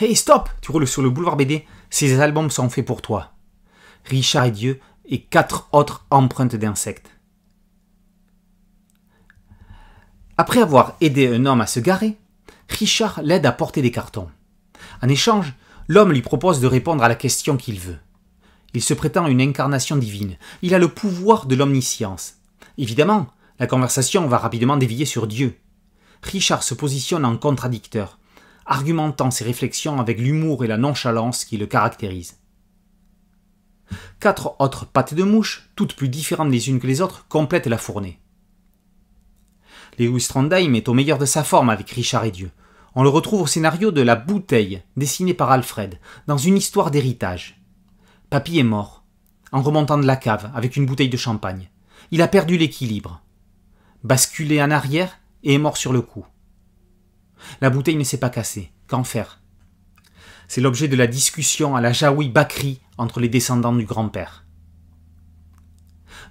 Hey, stop Tu roules sur le boulevard BD. Ces albums sont faits pour toi. Richard et Dieu et quatre autres empreintes d'insectes. Après avoir aidé un homme à se garer, Richard l'aide à porter des cartons. En échange, l'homme lui propose de répondre à la question qu'il veut. Il se prétend une incarnation divine. Il a le pouvoir de l'omniscience. Évidemment, la conversation va rapidement dévier sur Dieu. Richard se positionne en contradicteur argumentant ses réflexions avec l'humour et la nonchalance qui le caractérisent. Quatre autres pâtés de mouches, toutes plus différentes les unes que les autres, complètent la fournée. Lewis Trondheim est au meilleur de sa forme avec Richard et Dieu. On le retrouve au scénario de La Bouteille, dessiné par Alfred, dans une histoire d'héritage. Papy est mort, en remontant de la cave avec une bouteille de champagne. Il a perdu l'équilibre, basculé en arrière et est mort sur le coup. La bouteille ne s'est pas cassée. Qu'en faire C'est l'objet de la discussion à la Jaoui Bakri entre les descendants du grand-père.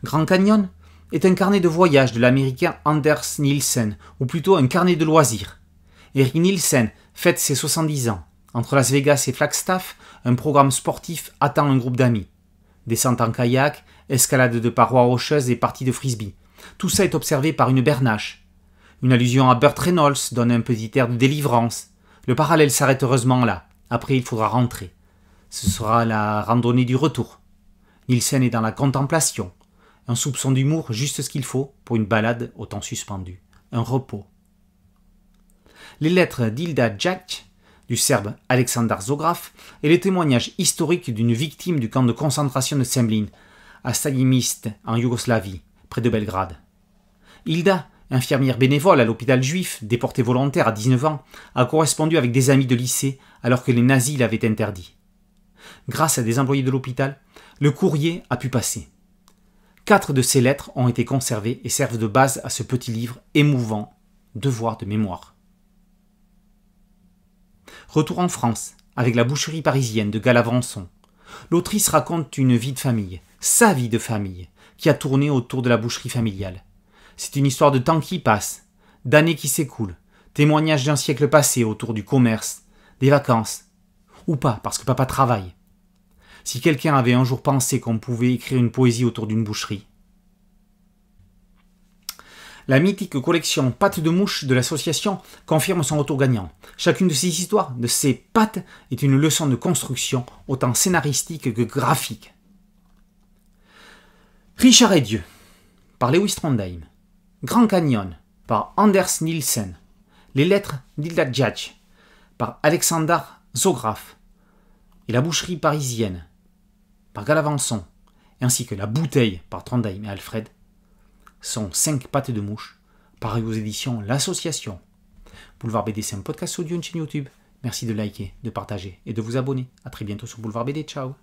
Grand Canyon est un carnet de voyage de l'américain Anders Nielsen, ou plutôt un carnet de loisirs. Eric Nielsen fête ses 70 ans. Entre Las Vegas et Flagstaff, un programme sportif attend un groupe d'amis. Descente en kayak, escalade de parois rocheuses et partie de frisbee. Tout ça est observé par une bernache, une allusion à Bert Reynolds donne un petit air de délivrance. Le parallèle s'arrête heureusement là. Après, il faudra rentrer. Ce sera la randonnée du retour. Nielsen est dans la contemplation. Un soupçon d'humour, juste ce qu'il faut pour une balade au temps suspendu. Un repos. Les lettres d'Hilda Jack, du Serbe Alexander Zograf, et les témoignages historiques d'une victime du camp de concentration de Semlin, à Stalimist, en Yougoslavie, près de Belgrade infirmière bénévole à l'hôpital juif, déportée volontaire à 19 ans, a correspondu avec des amis de lycée alors que les nazis l'avaient interdit. Grâce à des employés de l'hôpital, le courrier a pu passer. Quatre de ces lettres ont été conservées et servent de base à ce petit livre émouvant, Devoir de mémoire. Retour en France, avec la boucherie parisienne de Galavançon. L'autrice raconte une vie de famille, sa vie de famille, qui a tourné autour de la boucherie familiale c'est une histoire de temps qui passe, d'années qui s'écoulent, témoignage d'un siècle passé autour du commerce, des vacances. Ou pas, parce que papa travaille. Si quelqu'un avait un jour pensé qu'on pouvait écrire une poésie autour d'une boucherie. La mythique collection Pâtes de mouche de l'association confirme son retour gagnant. Chacune de ces histoires, de ces pattes, est une leçon de construction, autant scénaristique que graphique. Richard et Dieu, par Lewis Trondheim. Grand Canyon par Anders Nielsen, Les lettres d'Hilda par Alexander Zograff et La boucherie parisienne par Galavanson ainsi que La bouteille par Trondheim et Alfred sont cinq pattes de mouche paru aux éditions L'Association. Boulevard BD, c'est un podcast audio, une chaîne YouTube. Merci de liker, de partager et de vous abonner. A très bientôt sur Boulevard BD. Ciao